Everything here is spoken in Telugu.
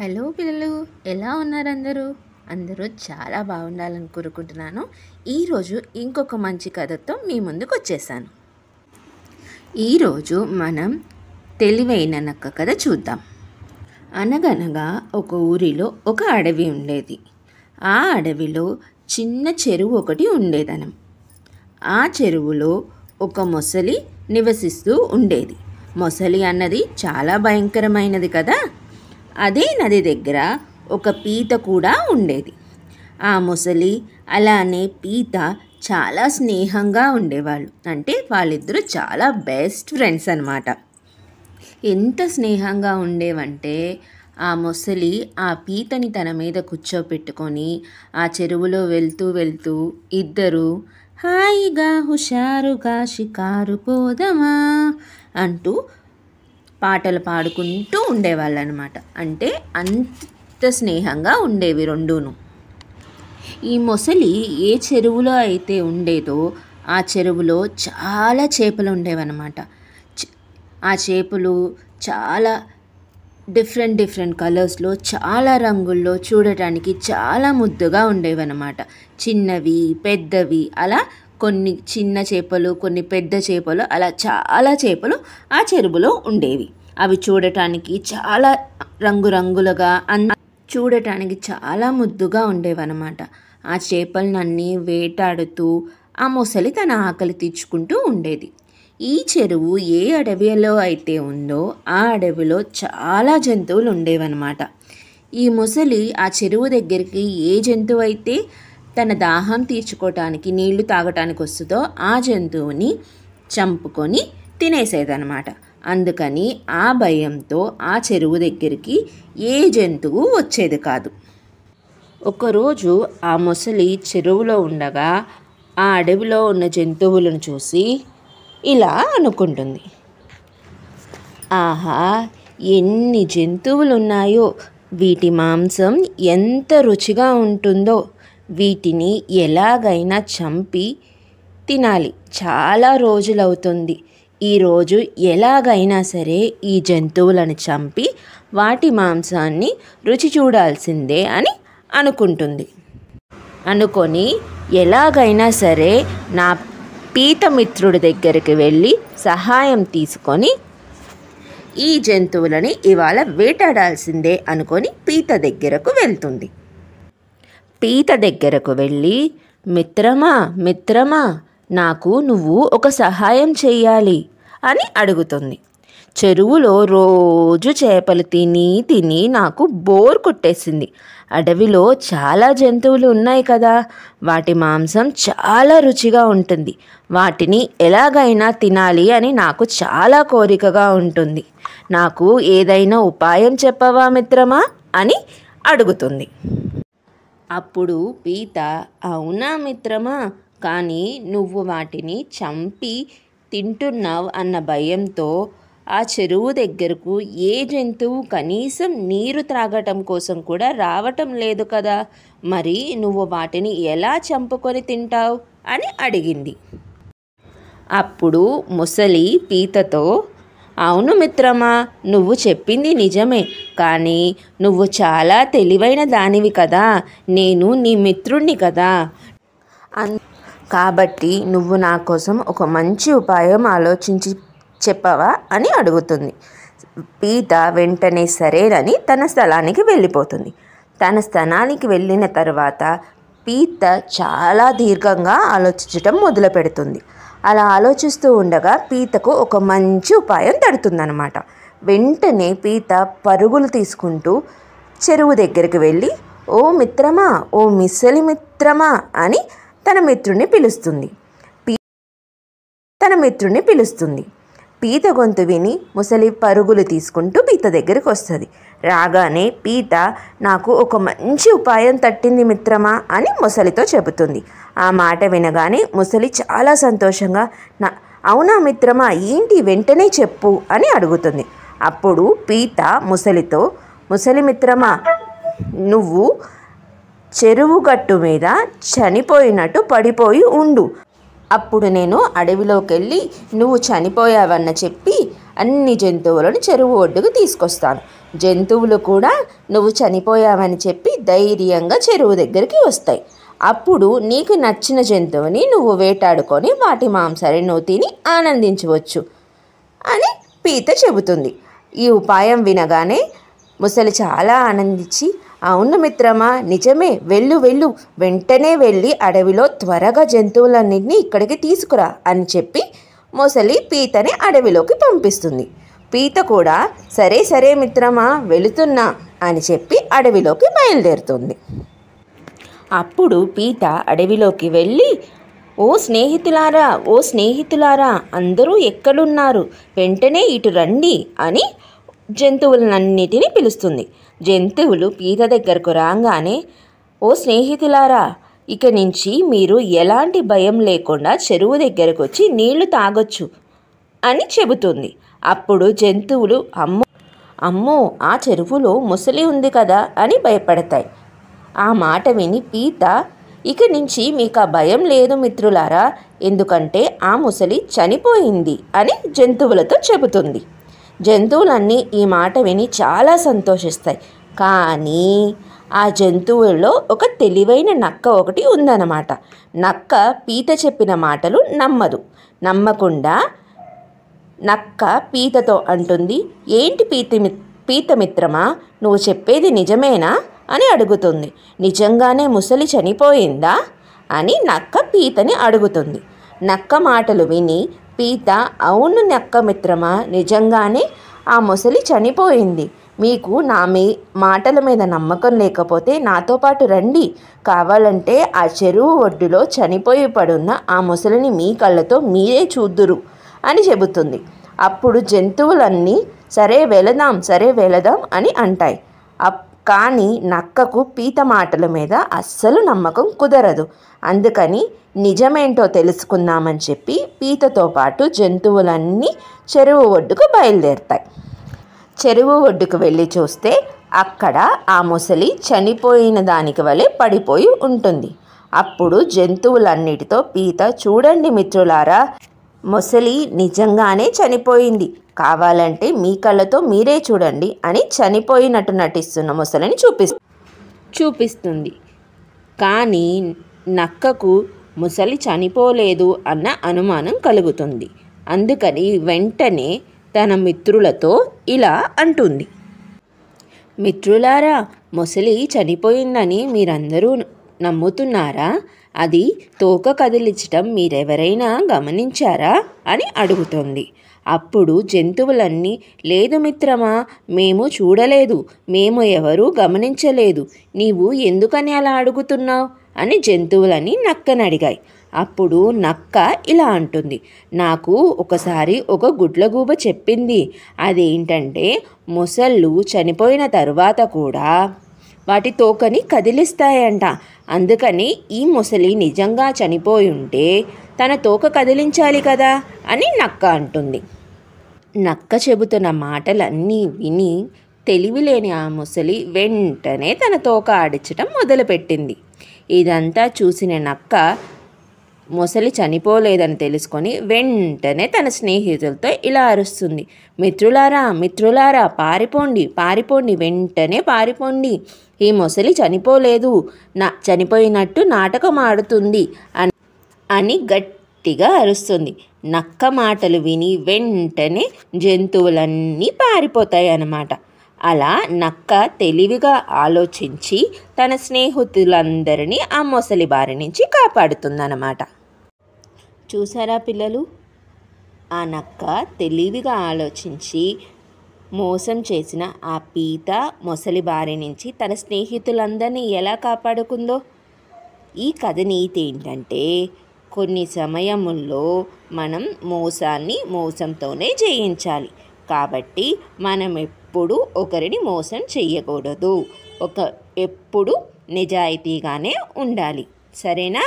హలో పిల్లలు ఎలా ఉన్నారు అందరూ అందరూ చాలా బాగుండాలని కోరుకుంటున్నాను ఈరోజు ఇంకొక మంచి కథతో మీ ముందుకు వచ్చేసాను ఈరోజు మనం తెలివైన నక్క కథ చూద్దాం అనగనగా ఒక ఊరిలో ఒక అడవి ఉండేది ఆ అడవిలో చిన్న చెరువు ఒకటి ఉండేదనం ఆ చెరువులో ఒక మొసలి నివసిస్తూ ఉండేది మొసలి అన్నది చాలా భయంకరమైనది కదా అదే నది దగ్గర ఒక పీత కూడా ఉండేది ఆ ముసలి అలానే పీత చాలా స్నేహంగా ఉండేవాళ్ళు అంటే వాళ్ళిద్దరూ చాలా బెస్ట్ ఫ్రెండ్స్ అనమాట ఎంత స్నేహంగా ఉండేవంటే ఆ మొసలి ఆ పీతని తన మీద కూర్చోపెట్టుకొని ఆ చెరువులో వెళ్తూ వెళ్తూ ఇద్దరు హాయిగా హుషారుగా షికారు పోదమా అంటూ పాటలు పాడుకుంటూ ఉండేవాళ్ళు అనమాట అంటే అంత స్నేహంగా ఉండేవి రెండూను ఈ మొసలి ఏ చెరువులో అయితే ఉండేదో ఆ చెరువులో చాలా చేపలు ఉండేవన్నమాట ఆ చేపలు చాలా డిఫరెంట్ డిఫరెంట్ కలర్స్లో చాలా రంగుల్లో చూడటానికి చాలా ముద్దుగా ఉండేవన్నమాట చిన్నవి పెద్దవి అలా కొన్ని చిన్న చేపలు కొన్ని పెద్ద చేపలు అలా చాలా చేపలు ఆ చెరువులో ఉండేవి అవి చూడటానికి చాలా రంగురంగులుగా అన్ చూడటానికి చాలా ముద్దుగా ఉండేవన్నమాట ఆ అన్నీ వేటాడుతూ ఆ మొసలి తన ఆకలి తీర్చుకుంటూ ఉండేది ఈ చెరువు ఏ అడవిలో అయితే ఉందో ఆ అడవిలో చాలా జంతువులు ఉండేవన్నమాట ఈ మొసలి ఆ చెరువు దగ్గరికి ఏ జంతువు అయితే తన దాహం తీర్చుకోవటానికి నీళ్లు తాగటానికి వస్తుందో ఆ జంతువుని చంపుకొని తినేసేదనమాట అందుకని ఆ భయంతో ఆ చెరువు దగ్గరికి ఏ జంతువు వచ్చేది కాదు ఒకరోజు ఆ ముసలి చెరువులో ఉండగా ఆ అడవిలో ఉన్న జంతువులను చూసి ఇలా అనుకుంటుంది ఆహా ఎన్ని జంతువులు ఉన్నాయో వీటి మాంసం ఎంత రుచిగా ఉంటుందో వీటిని ఎలాగైనా చంపి తినాలి చాలా రోజులవుతుంది ఈరోజు ఎలాగైనా సరే ఈ జంతువులను చంపి వాటి మాంసాన్ని రుచి చూడాల్సిందే అని అనుకుంటుంది అనుకొని ఎలాగైనా సరే నా పీతమిత్రుడి దగ్గరికి వెళ్ళి సహాయం తీసుకొని ఈ జంతువులని ఇవాళ వేటాడాల్సిందే అనుకొని పీత దగ్గరకు వెళ్తుంది పీత దగ్గరకు వెళ్ళి మిత్రమా మిత్రమా నాకు నువ్వు ఒక సహాయం చెయ్యాలి అని అడుగుతుంది చెరువులో రోజు చేపలు తిని తిని నాకు బోర్ కొట్టేసింది అడవిలో చాలా జంతువులు ఉన్నాయి కదా వాటి మాంసం చాలా రుచిగా ఉంటుంది వాటిని ఎలాగైనా తినాలి అని నాకు చాలా కోరికగా ఉంటుంది నాకు ఏదైనా ఉపాయం చెప్పవా మిత్రమా అని అడుగుతుంది అప్పుడు పీత అవునా మిత్రమా కానీ నువ్వు వాటిని చంపి తింటున్నావు అన్న భయంతో ఆ చెరువు దగ్గరకు ఏ జంతువు కనీసం నీరు త్రాగటం కోసం కూడా రావటం లేదు కదా మరి నువ్వు వాటిని ఎలా చంపుకొని తింటావు అని అడిగింది అప్పుడు ముసలి పీతతో అవును మిత్రమా నువ్వు చెప్పింది నిజమే కానీ నువ్వు చాలా తెలివైన దానివి కదా నేను నీ మిత్రుణ్ణి కదా అన్ కాబట్టి నువ్వు నా కోసం ఒక మంచి ఉపాయం ఆలోచించి చెప్పవా అని అడుగుతుంది పీత వెంటనే సరేనని తన స్థలానికి వెళ్ళిపోతుంది తన స్థలానికి వెళ్ళిన తర్వాత పీత చాలా దీర్ఘంగా ఆలోచించటం మొదలు పెడుతుంది అలా ఆలోచిస్తూ ఉండగా పీతకు ఒక మంచి ఉపాయం తడుతుందనమాట వెంటనే పీత పరుగులు తీసుకుంటూ చెరువు దగ్గరికి వెళ్ళి ఓ మిత్రమా ఓ మిస్సలి మిత్రమా అని తన మిత్రుడిని పిలుస్తుంది తన మిత్రుడిని పిలుస్తుంది పీత గొంతు విని ముసలి పరుగులు తీసుకుంటూ పీత దగ్గరికి వస్తుంది రాగానే పీత నాకు ఒక మంచి ఉపాయం తట్టింది మిత్రమా అని ముసలితో చెబుతుంది ఆ మాట వినగానే ముసలి చాలా సంతోషంగా నా అవునా మిత్రమా ఏంటి వెంటనే చెప్పు అని అడుగుతుంది అప్పుడు పీత ముసలితో ముసలి మిత్రమా నువ్వు చెరువు గట్టు మీద చనిపోయినట్టు పడిపోయి ఉండు అప్పుడు నేను అడవిలోకి వెళ్ళి నువ్వు చనిపోయావన్న చెప్పి అన్ని జంతువులను చెరువు ఒడ్డుకు తీసుకొస్తాను జంతువులు కూడా నువ్వు చనిపోయావని చెప్పి ధైర్యంగా చెరువు దగ్గరికి వస్తాయి అప్పుడు నీకు నచ్చిన జంతువుని నువ్వు వేటాడుకొని వాటి మాంసాన్ని నువ్వు తిని ఆనందించవచ్చు అని పీత చెబుతుంది ఈ ఉపాయం వినగానే ముసలి చాలా ఆనందించి అవును మిత్రమా నిజమే వెళ్ళు వెళ్ళు వెంటనే వెళ్ళి అడవిలో త్వరగా జంతువులన్నింటినీ ఇక్కడికి తీసుకురా అని చెప్పి ముసలి పీతని అడవిలోకి పంపిస్తుంది పీత కూడా సరే సరే మిత్రమా వెళుతున్నా అని చెప్పి అడవిలోకి బయలుదేరుతుంది అప్పుడు పీత అడవిలోకి వెళ్ళి ఓ స్నేహితులారా ఓ స్నేహితులారా అందరూ ఎక్కడున్నారు వెంటనే ఇటు రండి అని జంతువులన్నిటినీ పిలుస్తుంది జంతువులు పీత దగ్గరకు రాగానే ఓ స్నేహితులారా ఇక నుంచి మీరు ఎలాంటి భయం లేకుండా చెరువు దగ్గరకు వచ్చి నీళ్లు తాగొచ్చు అని చెబుతుంది అప్పుడు జంతువులు అమ్మో అమ్మో ఆ చెరువులో ముసలి ఉంది కదా అని భయపడతాయి ఆ మాట విని పీత ఇక నుంచి మీకు ఆ భయం లేదు మిత్రులారా ఎందుకంటే ఆ ముసలి చనిపోయింది అని జంతువులతో చెబుతుంది జంతువులన్నీ ఈ మాట విని చాలా సంతోషిస్తాయి కానీ ఆ జంతువుల్లో ఒక తెలివైన నక్క ఒకటి ఉందన్నమాట నక్క పీత చెప్పిన మాటలు నమ్మదు నమ్మకుండా నక్క పీతతో అంటుంది ఏంటి పీతి పీతమిత్రమా నువ్వు చెప్పేది నిజమేనా అని అడుగుతుంది నిజంగానే ముసలి చనిపోయిందా అని నక్క పీతని అడుగుతుంది నక్క మాటలు విని పీత అవును నక్క మిత్రమా నిజంగానే ఆ ముసలి చనిపోయింది మీకు నా మీ మాటల మీద నమ్మకం లేకపోతే నాతో పాటు రండి కావాలంటే ఆ చెరువు ఒడ్డులో చనిపోయి పడున్న ఆ ముసలిని మీ కళ్ళతో మీరే చూద్దురు అని చెబుతుంది అప్పుడు జంతువులన్నీ సరే వెళదాం సరే వెళదాం అని అంటాయి అప్ కానీ నక్కకు పీత మాటల మీద అస్సలు నమ్మకం కుదరదు అందుకని నిజమేంటో తెలుసుకుందామని చెప్పి పీతతో పాటు జంతువులన్నీ చెరువు ఒడ్డుకు బయలుదేరుతాయి చెరువు ఒడ్డుకు వెళ్ళి చూస్తే అక్కడ ఆ ముసలి చనిపోయిన దానికి వలె పడిపోయి ఉంటుంది అప్పుడు జంతువులన్నిటితో పీత చూడండి మిత్రులారా మొసలి నిజంగానే చనిపోయింది కావాలంటే మీ కళ్ళతో మీరే చూడండి అని చనిపోయినట్టు నటిస్తున్న మొసలిని చూపి చూపిస్తుంది కానీ నక్కకు ముసలి చనిపోలేదు అన్న అనుమానం కలుగుతుంది అందుకని వెంటనే తన మిత్రులతో ఇలా అంటుంది మిత్రులారా ముసలి చనిపోయిందని మీరందరూ నమ్ముతున్నారా అది తోక కదిలించటం మీరెవరైనా గమనించారా అని అడుగుతుంది అప్పుడు జంతువులన్నీ లేదు మిత్రమా మేము చూడలేదు మేము ఎవరూ గమనించలేదు నీవు ఎందుకని అలా అడుగుతున్నావు అని జంతువులని నక్కనడిగాయి అప్పుడు నక్క ఇలా అంటుంది నాకు ఒకసారి ఒక గుడ్లగూబ చెప్పింది అదేంటంటే మొసళ్ళు చనిపోయిన తరువాత కూడా వాటి తోకని కదిలిస్తాయంట అందుకని ఈ ముసలి నిజంగా చనిపోయి ఉంటే తన తోక కదిలించాలి కదా అని నక్క అంటుంది నక్క చెబుతున్న మాటలన్నీ విని తెలివిలేని ఆ ముసలి వెంటనే తన తోక ఆడించటం మొదలుపెట్టింది ఇదంతా చూసిన నక్క మొసలి చనిపోలేదని తెలుసుకొని వెంటనే తన స్నేహితులతో ఇలా అరుస్తుంది మిత్రులారా మిత్రులారా పారిపోండి పారిపోండి వెంటనే పారిపోండి ఈ మొసలి చనిపోలేదు నా చనిపోయినట్టు నాటకం ఆడుతుంది అని గట్టిగా అరుస్తుంది నక్క మాటలు విని వెంటనే జంతువులన్నీ పారిపోతాయి అన్నమాట అలా నక్క తెలివిగా ఆలోచించి తన స్నేహితులందరినీ ఆ మొసలి బారి నుంచి కాపాడుతుందన్నమాట చూసారా పిల్లలు ఆ నక్క తెలివిగా ఆలోచించి మోసం చేసిన ఆ పీత మొసలి బారి నుంచి తన స్నేహితులందరినీ ఎలా కాపాడుకుందో ఈ కథ నీతి ఏంటంటే కొన్ని సమయముల్లో మనం మోసాన్ని మోసంతోనే చేయించాలి కాబట్టి మనం ఎప్పుడు ఒకరిని మోసం చేయకూడదు ఒక ఎప్పుడు నిజాయితీగానే ఉండాలి సరేనా